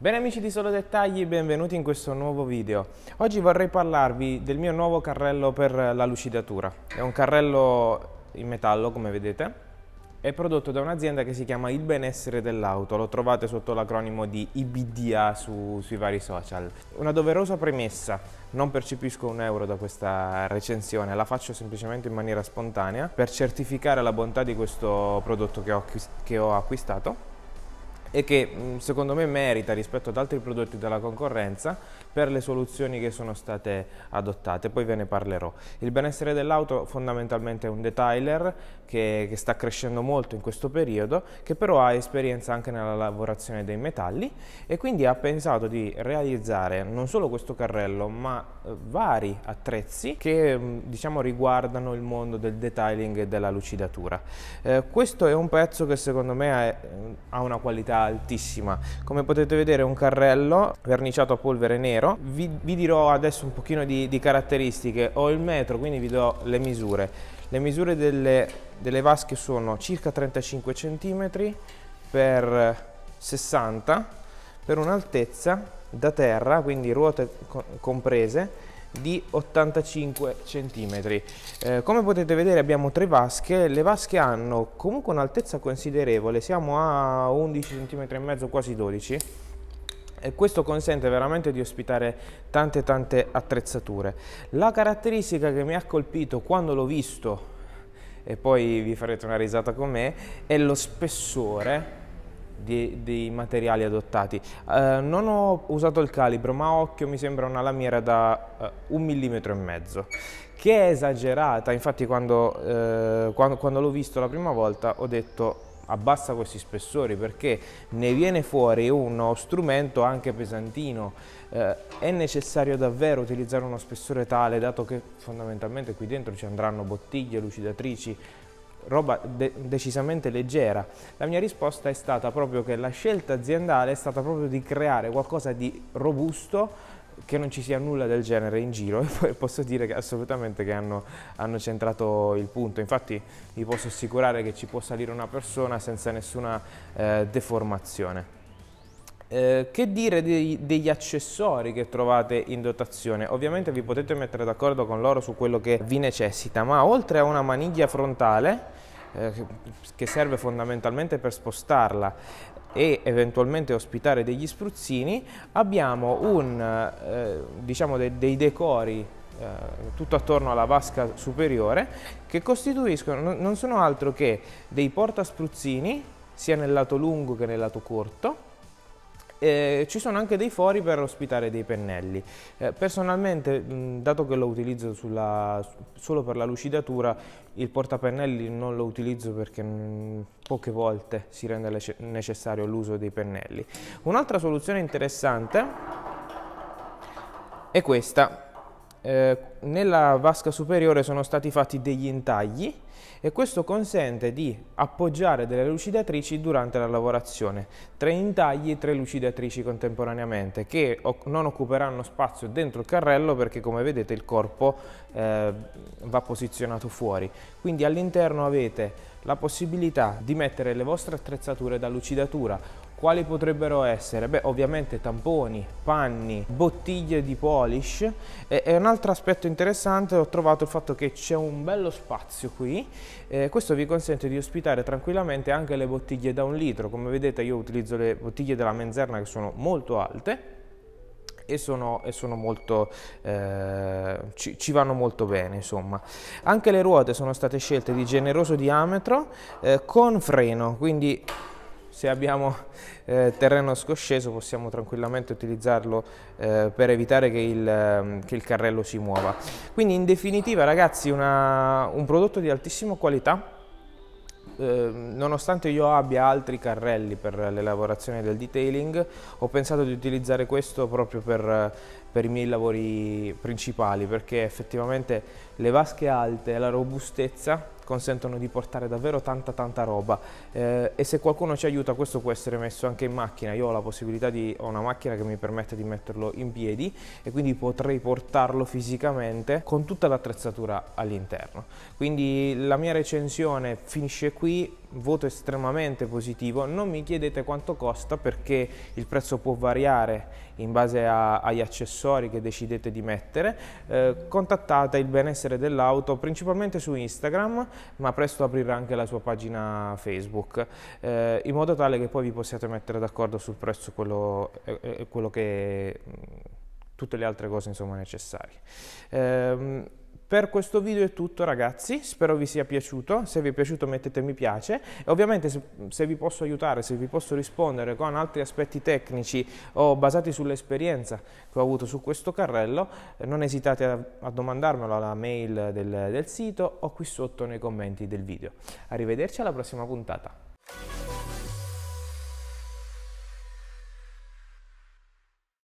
Bene amici di Solo Dettagli, benvenuti in questo nuovo video. Oggi vorrei parlarvi del mio nuovo carrello per la lucidatura. È un carrello in metallo, come vedete. È prodotto da un'azienda che si chiama Il Benessere dell'Auto, lo trovate sotto l'acronimo di IBDA su, sui vari social. Una doverosa premessa, non percepisco un euro da questa recensione, la faccio semplicemente in maniera spontanea per certificare la bontà di questo prodotto che ho, che ho acquistato e che mm, secondo me merita rispetto ad altri prodotti della concorrenza per le soluzioni che sono state adottate, poi ve ne parlerò. Il benessere dell'auto fondamentalmente è un detailer che, che sta crescendo molto in questo periodo, che però ha esperienza anche nella lavorazione dei metalli e quindi ha pensato di realizzare non solo questo carrello ma eh, vari attrezzi che mm, diciamo riguardano il mondo del detailing e della lucidatura. Eh, questo è un pezzo che secondo me è, mm, ha una qualità altissima. Come potete vedere è un carrello verniciato a polvere nero metro. Vi, vi dirò adesso un pochino di, di, caratteristiche. Ho il metro, quindi vi do le misure. Le misure delle, delle vasche sono circa 35 cm per 60 per un'altezza da terra, quindi ruote comprese, di 85 cm. Eh, come potete vedere abbiamo tre vasche, le vasche hanno comunque un'altezza considerevole, siamo a 11 cm e mezzo, quasi 12 e questo consente veramente di ospitare tante tante attrezzature. La caratteristica che mi ha colpito quando l'ho visto e poi vi farete una risata con me è lo spessore dei materiali adottati. Eh, non ho usato il calibro, ma a occhio mi sembra una lamiera da eh, un millimetro e mezzo, che è esagerata. Infatti, quando, eh, quando, quando l'ho visto la prima volta ho detto abbassa questi spessori perché ne viene fuori uno strumento anche pesantino. Eh, è necessario davvero utilizzare uno spessore tale dato che fondamentalmente qui dentro ci andranno bottiglie, lucidatrici, roba de decisamente leggera. La mia risposta è stata proprio che la scelta aziendale è stata proprio di creare qualcosa di robusto che non ci sia nulla del genere in giro e poi posso dire che assolutamente che hanno, hanno, centrato il punto. Infatti vi posso assicurare che ci può salire una persona senza nessuna eh, deformazione. Eh, che dire dei, degli accessori che trovate in dotazione? Ovviamente vi potete mettere d'accordo con loro su quello che vi necessita, ma oltre a una maniglia frontale, eh, che serve fondamentalmente per spostarla e eventualmente ospitare degli spruzzini, abbiamo un, eh, diciamo de dei decori eh, tutto attorno alla vasca superiore che costituiscono non sono altro che dei portaspruzzini sia nel lato lungo che nel lato corto eh, ci sono anche dei fori per ospitare dei pennelli. Eh, personalmente, mh, dato che lo utilizzo sulla, solo per la lucidatura, il portapennelli non lo utilizzo perché mh, poche volte si rende necessario l'uso dei pennelli. Un'altra soluzione interessante è questa eh, nella vasca superiore sono stati fatti degli intagli e questo consente di appoggiare delle lucidatrici durante la lavorazione. Tre intagli e tre lucidatrici contemporaneamente che non occuperanno spazio dentro il carrello perché come vedete il corpo eh, va posizionato fuori. Quindi all'interno avete la possibilità di mettere le vostre attrezzature da lucidatura quali potrebbero essere? Beh, ovviamente tamponi, panni, bottiglie di polish e, e un altro aspetto interessante ho trovato il fatto che c'è un bello spazio qui eh, questo vi consente di ospitare tranquillamente anche le bottiglie da un litro, come vedete io utilizzo le bottiglie della Menzerna che sono molto alte e sono, e sono, molto eh, ci, ci, vanno molto bene insomma anche le ruote sono state scelte di generoso diametro eh, con freno quindi se abbiamo eh, terreno scosceso possiamo tranquillamente utilizzarlo eh, per evitare che il, ehm, che il, carrello si muova. Quindi in definitiva ragazzi una, un prodotto di altissima qualità, eh, nonostante io abbia altri carrelli per l'elaborazione del detailing, ho pensato di utilizzare questo proprio per, per, i miei lavori principali, perché effettivamente le vasche alte e la robustezza consentono di portare davvero tanta tanta roba eh, e se qualcuno ci aiuta questo può essere messo anche in macchina, io ho la possibilità di, ho una macchina che mi permette di metterlo in piedi e quindi potrei portarlo fisicamente con tutta l'attrezzatura all'interno. Quindi la mia recensione finisce qui, voto estremamente positivo, non mi chiedete quanto costa perché il prezzo può variare in base a, agli accessori che decidete di mettere, eh, contattate il benessere dell'auto principalmente su Instagram ma presto aprirà anche la sua pagina Facebook, eh, in modo tale che poi vi possiate mettere d'accordo sul prezzo quello, eh, eh quello che mm, tutte le altre cose insomma necessarie. Ehm, per questo video è tutto ragazzi, spero vi sia piaciuto, se vi è piaciuto mettete mi piace e ovviamente se, se, vi posso aiutare, se vi posso rispondere con altri aspetti tecnici o basati sull'esperienza che ho avuto su questo carrello, eh, non esitate a, a domandarmelo alla mail del, del sito o qui sotto nei commenti del video. Arrivederci alla prossima puntata.